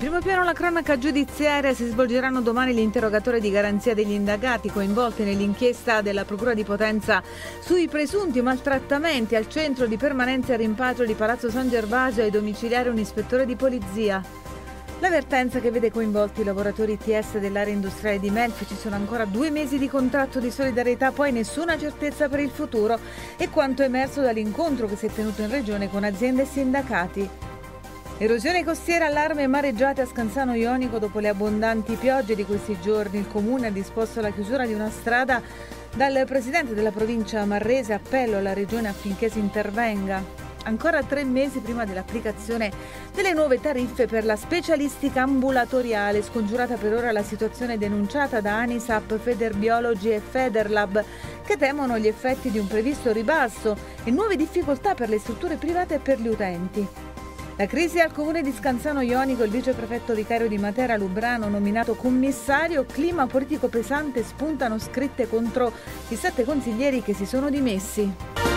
primo piano la cronaca giudiziaria si svolgeranno domani gli interrogatori di garanzia degli indagati coinvolti nell'inchiesta della Procura di Potenza sui presunti maltrattamenti al centro di permanenza e rimpatrio di Palazzo San Gervasio e domiciliare un ispettore di polizia. L'avvertenza che vede coinvolti i lavoratori TS dell'area industriale di Melfi, ci sono ancora due mesi di contratto di solidarietà, poi nessuna certezza per il futuro e quanto emerso dall'incontro che si è tenuto in regione con aziende e sindacati. Erosione costiera, allarme e mareggiate a Scanzano Ionico dopo le abbondanti piogge di questi giorni. Il comune ha disposto la chiusura di una strada dal presidente della provincia Marrese, appello alla regione affinché si intervenga. Ancora tre mesi prima dell'applicazione delle nuove tariffe per la specialistica ambulatoriale, scongiurata per ora la situazione denunciata da Anisap, Federbiologi e Federlab, che temono gli effetti di un previsto ribasso e nuove difficoltà per le strutture private e per gli utenti. La crisi al comune di Scanzano Ionico, il viceprefetto vicario di Matera Lubrano, nominato commissario, clima politico pesante, spuntano scritte contro i sette consiglieri che si sono dimessi.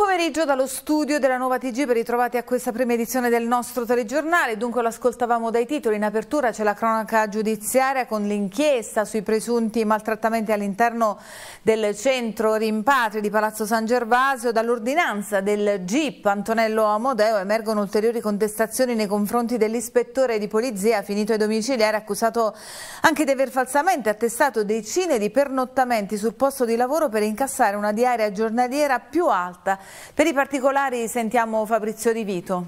pomeriggio dallo studio della nuova TG per ritrovati a questa prima edizione del nostro telegiornale. Dunque lo ascoltavamo dai titoli. In apertura c'è la cronaca giudiziaria con l'inchiesta sui presunti maltrattamenti all'interno del centro rimpatri di Palazzo San Gervasio. Dall'ordinanza del GIP Antonello Amodeo emergono ulteriori contestazioni nei confronti dell'ispettore di polizia finito ai domiciliari accusato anche di aver falsamente attestato decine di pernottamenti sul posto di lavoro per incassare una diaria giornaliera più alta per i particolari sentiamo Fabrizio Di Vito.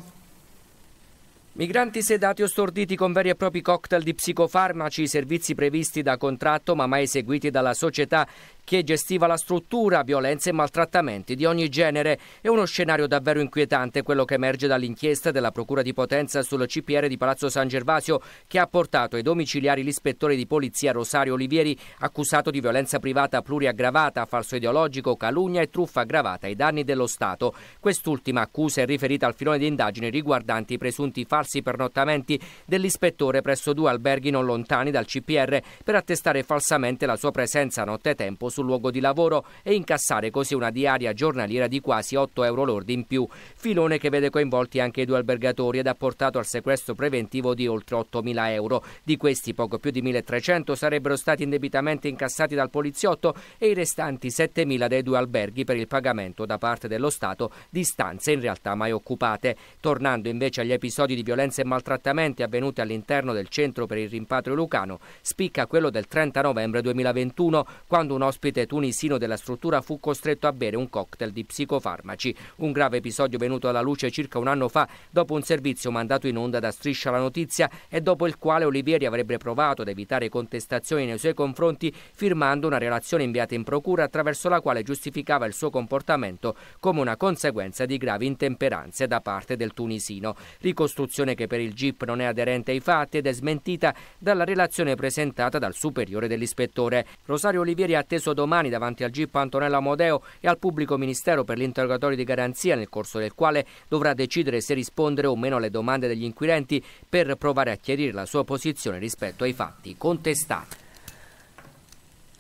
Migranti sedati o storditi con veri e propri cocktail di psicofarmaci, servizi previsti da contratto ma mai eseguiti dalla società che gestiva la struttura, violenze e maltrattamenti di ogni genere. È uno scenario davvero inquietante quello che emerge dall'inchiesta della Procura di Potenza sul CPR di Palazzo San Gervasio che ha portato ai domiciliari l'ispettore di polizia Rosario Olivieri accusato di violenza privata pluriaggravata, falso ideologico, calugna e truffa aggravata ai danni dello Stato. Quest'ultima accusa è riferita al filone di indagini riguardanti i presunti falsi pernottamenti dell'ispettore presso due alberghi non lontani dal CPR per attestare falsamente la sua presenza nottetempo sul sul luogo di lavoro e incassare così una diaria giornaliera di quasi 8 euro lordi in più. Filone che vede coinvolti anche i due albergatori ed ha portato al sequestro preventivo di oltre 8.000 euro. Di questi poco più di 1.300 sarebbero stati indebitamente incassati dal poliziotto e i restanti 7.000 dei due alberghi per il pagamento da parte dello Stato di stanze in realtà mai occupate. Tornando invece agli episodi di violenza e maltrattamenti avvenuti all'interno del centro per il rimpatrio lucano, spicca quello del 30 novembre 2021 quando un ospite ospite tunisino della struttura fu costretto a bere un cocktail di psicofarmaci, un grave episodio venuto alla luce circa un anno fa dopo un servizio mandato in onda da Striscia la Notizia e dopo il quale Olivieri avrebbe provato ad evitare contestazioni nei suoi confronti firmando una relazione inviata in procura attraverso la quale giustificava il suo comportamento come una conseguenza di gravi intemperanze da parte del tunisino. Ricostruzione che per il GIP non è aderente ai fatti ed è smentita dalla relazione presentata dal superiore dell'ispettore. Rosario Olivieri ha atteso riferito domani davanti al GIP Antonella Modeo e al pubblico ministero per l'interrogatorio di garanzia, nel corso del quale dovrà decidere se rispondere o meno alle domande degli inquirenti per provare a chiarire la sua posizione rispetto ai fatti contestati.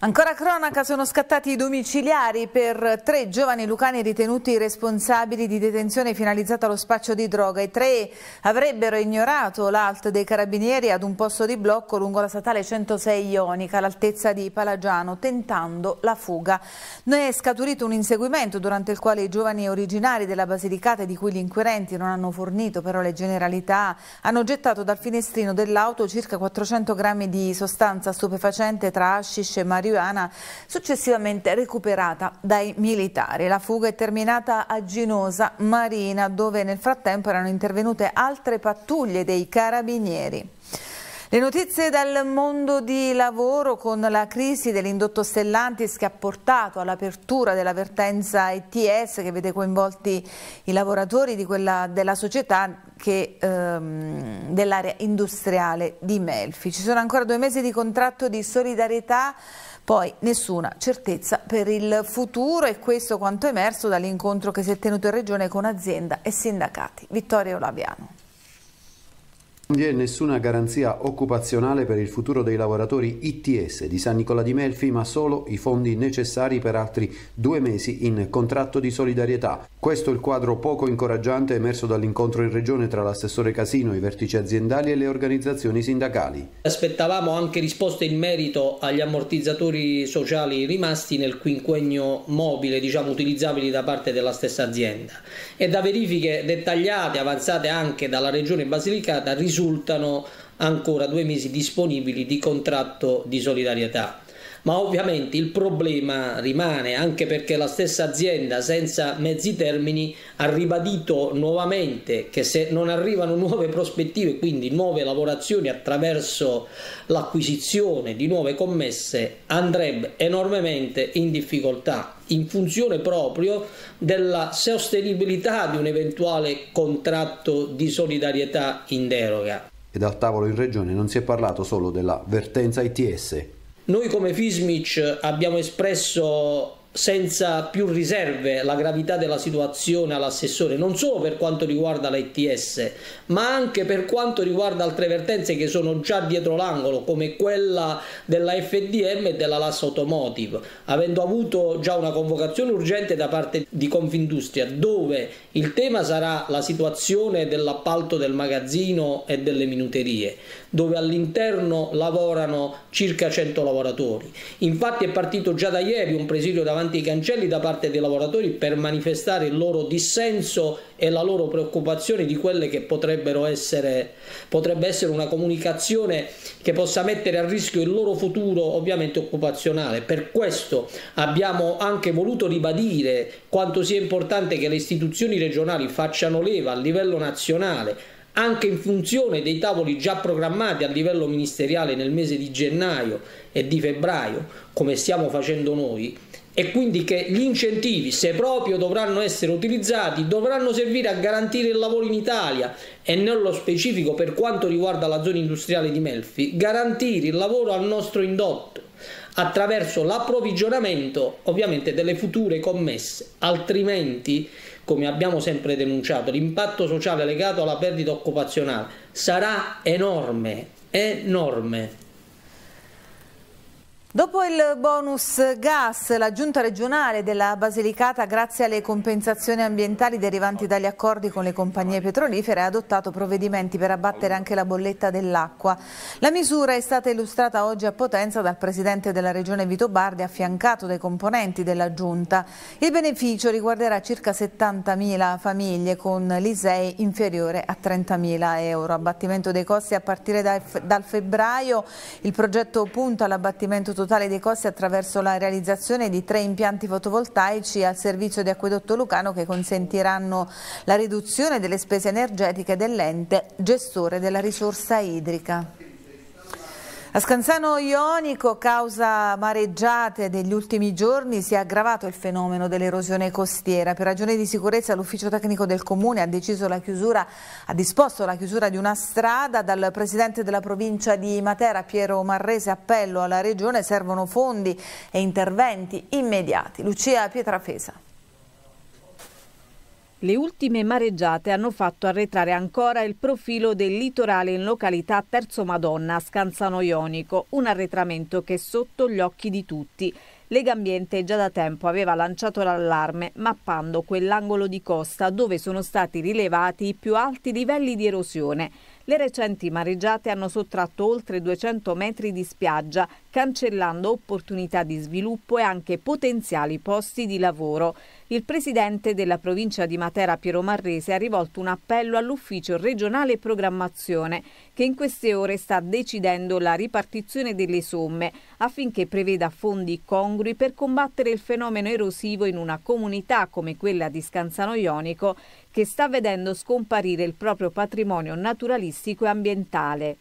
Ancora cronaca, sono scattati i domiciliari per tre giovani lucani ritenuti responsabili di detenzione finalizzata allo spaccio di droga. I tre avrebbero ignorato l'alt dei carabinieri ad un posto di blocco lungo la statale 106 Ionica, all'altezza di Palagiano, tentando la fuga. Ne è scaturito un inseguimento durante il quale i giovani originari della Basilicata, di cui gli inquirenti non hanno fornito però le generalità, hanno gettato dal finestrino dell'auto circa 400 grammi di sostanza stupefacente tra ascisce e marijuana friulana successivamente recuperata dai militari. La fuga è terminata a Ginosa Marina dove nel frattempo erano intervenute altre pattuglie dei carabinieri. Le notizie dal mondo di lavoro con la crisi dell'indotto Stellantis che ha portato all'apertura della vertenza ETS che vede coinvolti i lavoratori quella, della società ehm, dell'area industriale di Melfi. Ci sono ancora due mesi di contratto di solidarietà poi nessuna certezza per il futuro e questo quanto emerso dall'incontro che si è tenuto in Regione con azienda e sindacati. Vittorio Laviano vi è nessuna garanzia occupazionale per il futuro dei lavoratori ITS di San Nicola di Melfi, ma solo i fondi necessari per altri due mesi in contratto di solidarietà. Questo è il quadro poco incoraggiante emerso dall'incontro in regione tra l'assessore Casino, i vertici aziendali e le organizzazioni sindacali. Aspettavamo anche risposte in merito agli ammortizzatori sociali rimasti nel quinquennio mobile, diciamo utilizzabili da parte della stessa azienda. E da verifiche dettagliate avanzate anche dalla regione Basilicata risulta risultano ancora due mesi disponibili di contratto di solidarietà ma ovviamente il problema rimane anche perché la stessa azienda senza mezzi termini ha ribadito nuovamente che se non arrivano nuove prospettive, quindi nuove lavorazioni attraverso l'acquisizione di nuove commesse, andrebbe enormemente in difficoltà in funzione proprio della sostenibilità di un eventuale contratto di solidarietà in deroga. E dal tavolo in regione non si è parlato solo della vertenza ITS, noi come Fismic abbiamo espresso senza più riserve la gravità della situazione all'assessore, non solo per quanto riguarda l'ETS, ma anche per quanto riguarda altre vertenze che sono già dietro l'angolo, come quella della FDM e della Lassa Automotive, avendo avuto già una convocazione urgente da parte di Confindustria, dove il tema sarà la situazione dell'appalto del magazzino e delle minuterie dove all'interno lavorano circa 100 lavoratori. Infatti è partito già da ieri un presidio davanti ai cancelli da parte dei lavoratori per manifestare il loro dissenso e la loro preoccupazione di quelle che potrebbero essere, potrebbe essere una comunicazione che possa mettere a rischio il loro futuro ovviamente occupazionale. Per questo abbiamo anche voluto ribadire quanto sia importante che le istituzioni regionali facciano leva a livello nazionale anche in funzione dei tavoli già programmati a livello ministeriale nel mese di gennaio e di febbraio, come stiamo facendo noi, e quindi che gli incentivi, se proprio dovranno essere utilizzati, dovranno servire a garantire il lavoro in Italia e nello specifico per quanto riguarda la zona industriale di Melfi, garantire il lavoro al nostro indotto attraverso l'approvvigionamento ovviamente delle future commesse, altrimenti, come abbiamo sempre denunciato, l'impatto sociale legato alla perdita occupazionale sarà enorme, enorme. Dopo il bonus gas, la giunta regionale della Basilicata, grazie alle compensazioni ambientali derivanti dagli accordi con le compagnie petrolifere, ha adottato provvedimenti per abbattere anche la bolletta dell'acqua. La misura è stata illustrata oggi a Potenza dal presidente della regione Vito Bardi, affiancato dai componenti della giunta. Il beneficio riguarderà circa 70.000 famiglie con l'ISEI inferiore a 30.000 euro. Abbattimento dei costi a partire dal febbraio. Il progetto punta all'abbattimento totale totale dei costi attraverso la realizzazione di tre impianti fotovoltaici al servizio di Acquedotto Lucano che consentiranno la riduzione delle spese energetiche dell'ente gestore della risorsa idrica. A Scanzano Ionico, causa mareggiate degli ultimi giorni, si è aggravato il fenomeno dell'erosione costiera. Per ragioni di sicurezza l'ufficio tecnico del comune ha, la chiusura, ha disposto la chiusura di una strada. Dal presidente della provincia di Matera, Piero Marrese, appello alla regione, servono fondi e interventi immediati. Lucia Pietrafesa. Le ultime mareggiate hanno fatto arretrare ancora il profilo del litorale in località Terzo Madonna a Scanzano Ionico, un arretramento che è sotto gli occhi di tutti. Legambiente già da tempo aveva lanciato l'allarme mappando quell'angolo di costa dove sono stati rilevati i più alti livelli di erosione. Le recenti mareggiate hanno sottratto oltre 200 metri di spiaggia, cancellando opportunità di sviluppo e anche potenziali posti di lavoro il presidente della provincia di Matera Piero Marrese ha rivolto un appello all'ufficio regionale programmazione che in queste ore sta decidendo la ripartizione delle somme affinché preveda fondi congrui per combattere il fenomeno erosivo in una comunità come quella di Scanzano Ionico che sta vedendo scomparire il proprio patrimonio naturalistico e ambientale.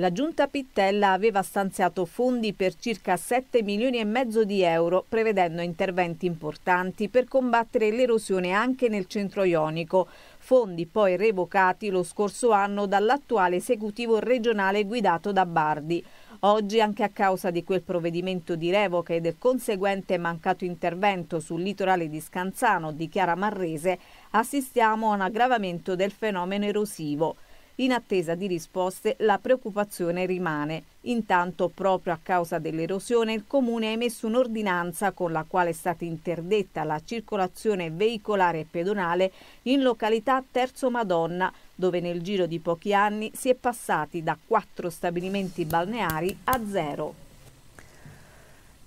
La giunta Pittella aveva stanziato fondi per circa 7 milioni e mezzo di euro, prevedendo interventi importanti per combattere l'erosione anche nel centro ionico, fondi poi revocati lo scorso anno dall'attuale esecutivo regionale guidato da Bardi. Oggi, anche a causa di quel provvedimento di revoca e del conseguente mancato intervento sul litorale di Scanzano di Chiara Marrese, assistiamo a un aggravamento del fenomeno erosivo. In attesa di risposte la preoccupazione rimane. Intanto, proprio a causa dell'erosione, il Comune ha emesso un'ordinanza con la quale è stata interdetta la circolazione veicolare e pedonale in località Terzo Madonna, dove nel giro di pochi anni si è passati da quattro stabilimenti balneari a zero.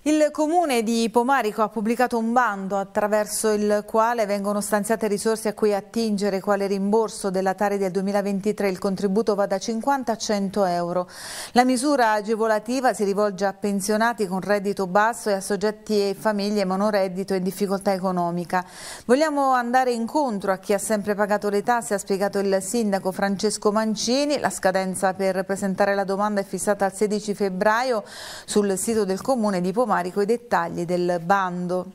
Il comune di Pomarico ha pubblicato un bando attraverso il quale vengono stanziate risorse a cui attingere quale rimborso della Tari del 2023. Il contributo va da 50 a 100 euro. La misura agevolativa si rivolge a pensionati con reddito basso e a soggetti e famiglie monoreddito e in difficoltà economica. Vogliamo andare incontro a chi ha sempre pagato le tasse, ha spiegato il sindaco Francesco Mancini. La scadenza per presentare la domanda è fissata al 16 febbraio sul sito del comune di Pomarico Comarico i dettagli del bando.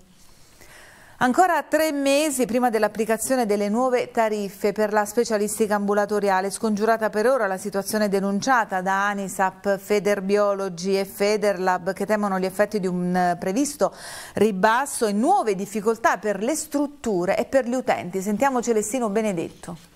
Ancora tre mesi prima dell'applicazione delle nuove tariffe per la specialistica ambulatoriale, scongiurata per ora la situazione denunciata da Anisap, Federbiologi e Federlab che temono gli effetti di un eh, previsto ribasso e nuove difficoltà per le strutture e per gli utenti. Sentiamo Celestino Benedetto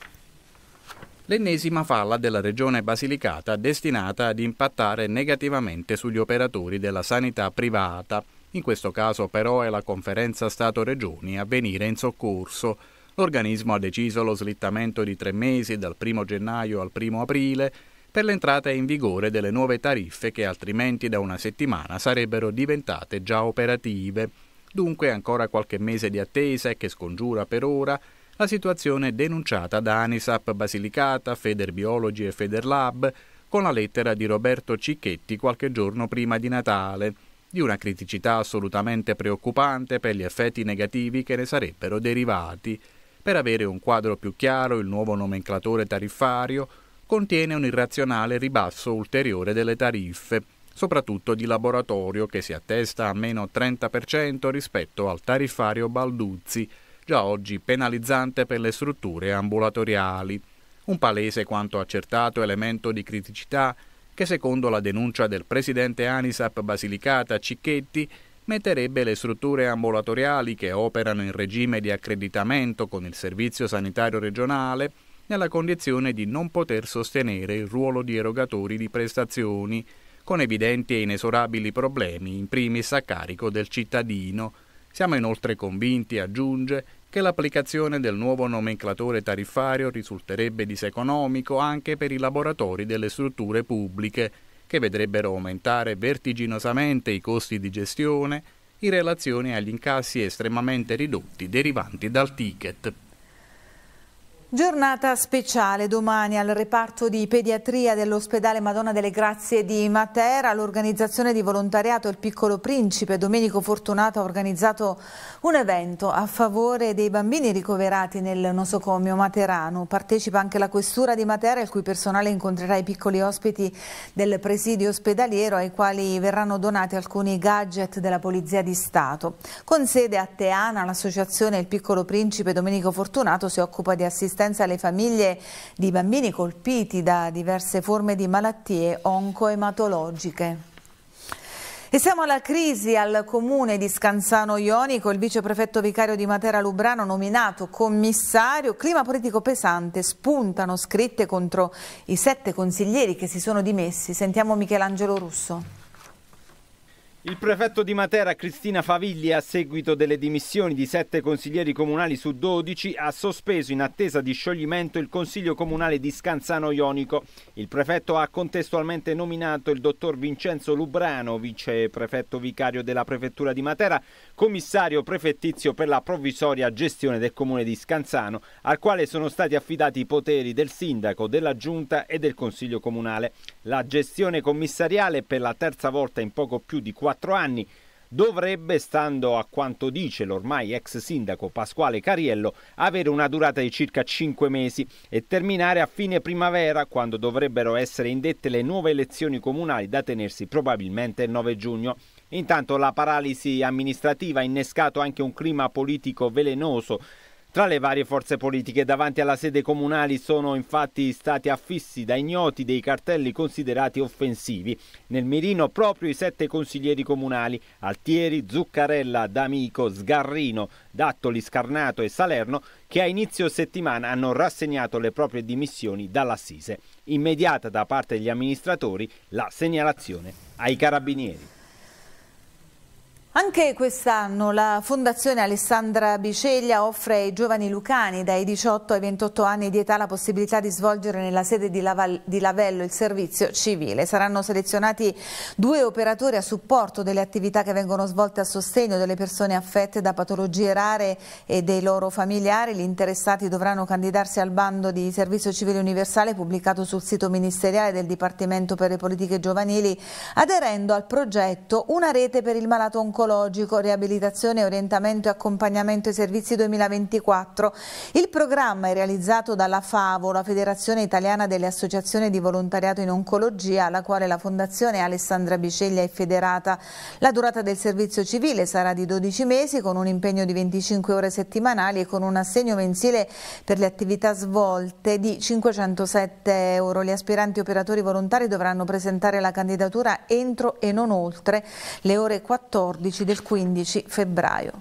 l'ennesima falla della regione Basilicata destinata ad impattare negativamente sugli operatori della sanità privata. In questo caso però è la conferenza Stato-Regioni a venire in soccorso. L'organismo ha deciso lo slittamento di tre mesi dal 1 gennaio al 1 aprile per l'entrata in vigore delle nuove tariffe che altrimenti da una settimana sarebbero diventate già operative. Dunque ancora qualche mese di attesa e che scongiura per ora la situazione denunciata da Anisap Basilicata, Federbiologi e Federlab con la lettera di Roberto Cicchetti qualche giorno prima di Natale, di una criticità assolutamente preoccupante per gli effetti negativi che ne sarebbero derivati. Per avere un quadro più chiaro, il nuovo nomenclatore tariffario contiene un irrazionale ribasso ulteriore delle tariffe, soprattutto di laboratorio che si attesta a meno 30% rispetto al tariffario Balduzzi, già oggi penalizzante per le strutture ambulatoriali. Un palese quanto accertato elemento di criticità che secondo la denuncia del presidente Anisap Basilicata Cicchetti metterebbe le strutture ambulatoriali che operano in regime di accreditamento con il Servizio Sanitario Regionale nella condizione di non poter sostenere il ruolo di erogatori di prestazioni, con evidenti e inesorabili problemi in primis a carico del cittadino, siamo inoltre convinti, aggiunge, che l'applicazione del nuovo nomenclatore tariffario risulterebbe diseconomico anche per i laboratori delle strutture pubbliche, che vedrebbero aumentare vertiginosamente i costi di gestione in relazione agli incassi estremamente ridotti derivanti dal ticket. Giornata speciale domani al reparto di pediatria dell'ospedale Madonna delle Grazie di Matera. L'organizzazione di volontariato Il Piccolo Principe Domenico Fortunato ha organizzato un evento a favore dei bambini ricoverati nel nosocomio materano. Partecipa anche la questura di Matera, il cui personale incontrerà i piccoli ospiti del presidio ospedaliero ai quali verranno donati alcuni gadget della Polizia di Stato. Con sede a Teana l'associazione Il Piccolo Principe Domenico Fortunato si occupa di assistenza assistenza alle famiglie di bambini colpiti da diverse forme di malattie oncoematologiche. E siamo alla crisi al comune di Scanzano Ionico, il viceprefetto vicario di Matera Lubrano nominato commissario, clima politico pesante, spuntano scritte contro i sette consiglieri che si sono dimessi. Sentiamo Michelangelo Russo. Il prefetto di Matera Cristina Favilli, a seguito delle dimissioni di sette consiglieri comunali su 12, ha sospeso in attesa di scioglimento il Consiglio Comunale di Scanzano Ionico. Il prefetto ha contestualmente nominato il dottor Vincenzo Lubrano, vice prefetto vicario della prefettura di Matera, commissario prefettizio per la provvisoria gestione del comune di Scanzano, al quale sono stati affidati i poteri del sindaco, della giunta e del Consiglio Comunale. La gestione commissariale per la terza volta in poco più di 40 24 anni. Dovrebbe, stando a quanto dice l'ormai ex sindaco Pasquale Cariello, avere una durata di circa 5 mesi e terminare a fine primavera, quando dovrebbero essere indette le nuove elezioni comunali da tenersi probabilmente il 9 giugno. Intanto la paralisi amministrativa ha innescato anche un clima politico velenoso tra le varie forze politiche davanti alla sede comunale sono infatti stati affissi da ignoti dei cartelli considerati offensivi. Nel mirino proprio i sette consiglieri comunali, Altieri, Zuccarella, D'Amico, Sgarrino, Dattoli, Scarnato e Salerno, che a inizio settimana hanno rassegnato le proprie dimissioni dall'assise. Immediata da parte degli amministratori la segnalazione ai carabinieri. Anche quest'anno la Fondazione Alessandra Biceglia offre ai giovani lucani dai 18 ai 28 anni di età la possibilità di svolgere nella sede di, Laval, di Lavello il servizio civile. Saranno selezionati due operatori a supporto delle attività che vengono svolte a sostegno delle persone affette da patologie rare e dei loro familiari. Gli interessati dovranno candidarsi al bando di servizio civile universale pubblicato sul sito ministeriale del Dipartimento per le politiche giovanili aderendo al progetto Una rete per il malato oncologico oncologico, riabilitazione, orientamento e accompagnamento ai servizi 2024. Il programma è realizzato dalla FAVO, la Federazione Italiana delle Associazioni di Volontariato in Oncologia, alla quale la Fondazione Alessandra Biceglia è federata. La durata del servizio civile sarà di 12 mesi con un impegno di 25 ore settimanali e con un assegno mensile per le attività svolte di 507 euro. Gli aspiranti operatori volontari dovranno presentare la candidatura entro e non oltre le ore 14 14 del 15 febbraio.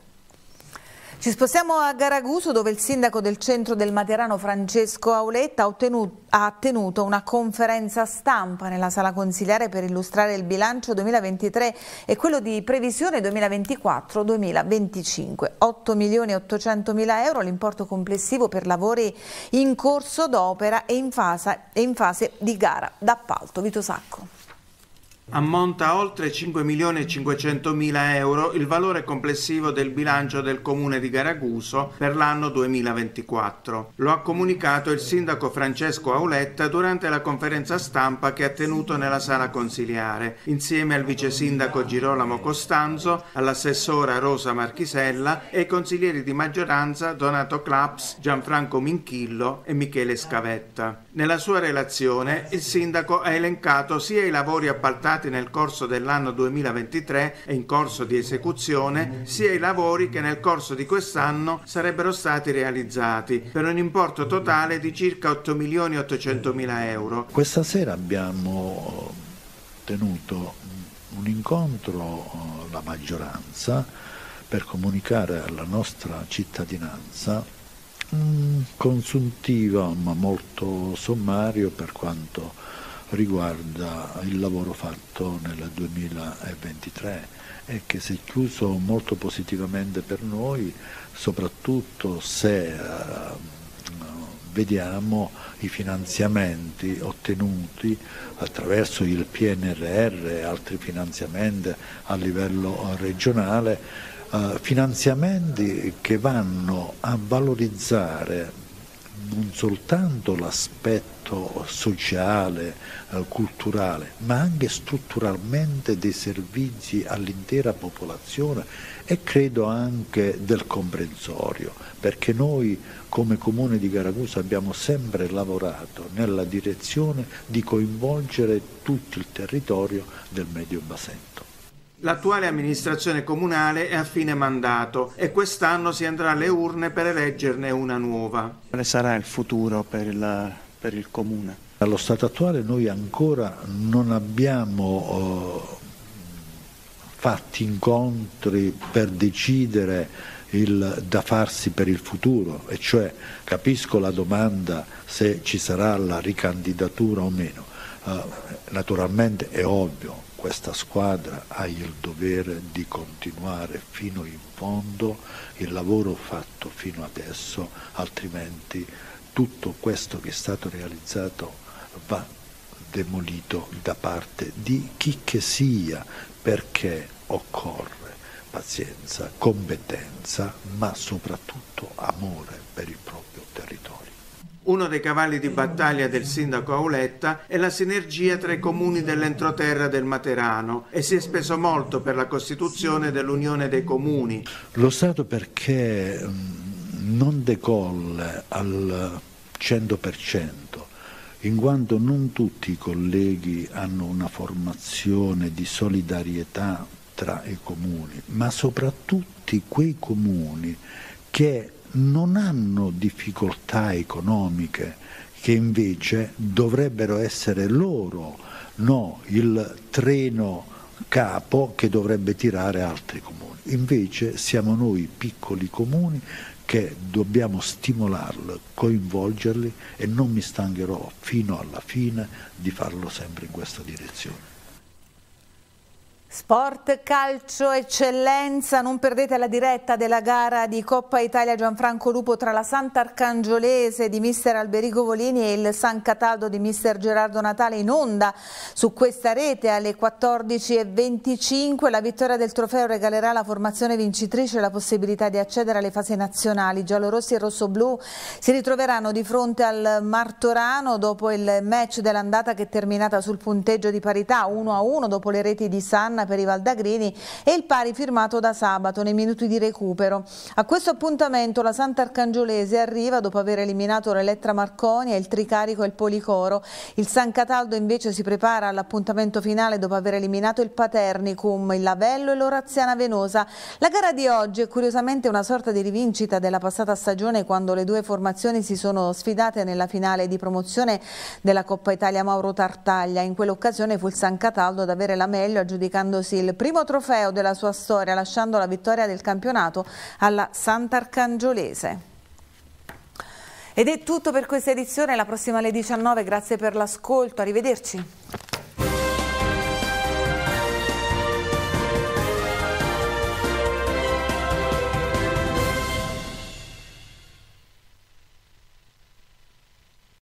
Ci spostiamo a Garaguso dove il sindaco del centro del Materano Francesco Auletta ha, ottenuto, ha tenuto una conferenza stampa nella sala consigliare per illustrare il bilancio 2023 e quello di previsione 2024-2025. 8 milioni 800 mila euro l'importo complessivo per lavori in corso d'opera e in fase, in fase di gara d'appalto. Vito Sacco. Ammonta a oltre 5 milioni e 500 mila euro il valore complessivo del bilancio del comune di Garaguso per l'anno 2024. Lo ha comunicato il sindaco Francesco Auletta durante la conferenza stampa che ha tenuto nella sala consiliare, insieme al vice sindaco Girolamo Costanzo, all'assessora Rosa Marchisella e ai consiglieri di maggioranza Donato Claps, Gianfranco Minchillo e Michele Scavetta. Nella sua relazione il sindaco ha elencato sia i lavori appaltati iniziati nel corso dell'anno 2023 e in corso di esecuzione sia i lavori che nel corso di quest'anno sarebbero stati realizzati per un importo totale di circa 8 milioni 800 mila euro. Questa sera abbiamo tenuto un incontro eh, la maggioranza per comunicare alla nostra cittadinanza un consuntivo ma molto sommario per quanto riguarda il lavoro fatto nel 2023 e che si è chiuso molto positivamente per noi, soprattutto se eh, vediamo i finanziamenti ottenuti attraverso il PNRR e altri finanziamenti a livello regionale, eh, finanziamenti che vanno a valorizzare non soltanto l'aspetto sociale, eh, culturale, ma anche strutturalmente dei servizi all'intera popolazione e credo anche del comprensorio, perché noi come Comune di Garagusa abbiamo sempre lavorato nella direzione di coinvolgere tutto il territorio del Medio Basento. L'attuale amministrazione comunale è a fine mandato e quest'anno si andrà alle urne per eleggerne una nuova. Quale sarà il futuro per il, per il comune? Allo stato attuale noi ancora non abbiamo eh, fatto incontri per decidere il da farsi per il futuro, e cioè capisco la domanda se ci sarà la ricandidatura o meno. Eh, naturalmente è ovvio, questa squadra ha il dovere di continuare fino in fondo il lavoro fatto fino adesso, altrimenti tutto questo che è stato realizzato va demolito da parte di chi che sia, perché occorre pazienza, competenza, ma soprattutto amore per il proprio territorio. Uno dei cavalli di battaglia del sindaco Auletta è la sinergia tra i comuni dell'entroterra del Materano e si è speso molto per la costituzione dell'Unione dei Comuni. Lo Stato perché mm, non decolle al 100%, in quanto non tutti i colleghi hanno una formazione di solidarietà tra i comuni, ma soprattutto quei comuni che non hanno difficoltà economiche che invece dovrebbero essere loro, no, il treno capo che dovrebbe tirare altri comuni. Invece siamo noi piccoli comuni che dobbiamo stimolarli, coinvolgerli e non mi stancherò fino alla fine di farlo sempre in questa direzione. Sport, calcio, eccellenza, non perdete la diretta della gara di Coppa Italia Gianfranco Lupo tra la Sant'Arcangiolese di mister Alberico Volini e il San Cataldo di mister Gerardo Natale in onda su questa rete alle 14.25. La vittoria del trofeo regalerà alla formazione vincitrice la possibilità di accedere alle fasi nazionali. Giallorossi e rossoblù si ritroveranno di fronte al Martorano dopo il match dell'andata che è terminata sul punteggio di parità 1-1 dopo le reti di San Locarna per i Valdagrini e il pari firmato da sabato nei minuti di recupero. A questo appuntamento la Santa Arcangiolese arriva dopo aver eliminato l'Elettra Marconia, il Tricarico e il Policoro. Il San Cataldo invece si prepara all'appuntamento finale dopo aver eliminato il Paternicum, il Lavello e l'Oraziana Venosa. La gara di oggi è curiosamente una sorta di rivincita della passata stagione quando le due formazioni si sono sfidate nella finale di promozione della Coppa Italia Mauro Tartaglia. In quell'occasione fu il San Cataldo ad avere la meglio aggiudicando aggiudicandosi il primo trofeo della sua storia lasciando la vittoria del campionato alla Sant'Arcangiolese. Ed è tutto per questa edizione, la prossima alle 19, grazie per l'ascolto, arrivederci.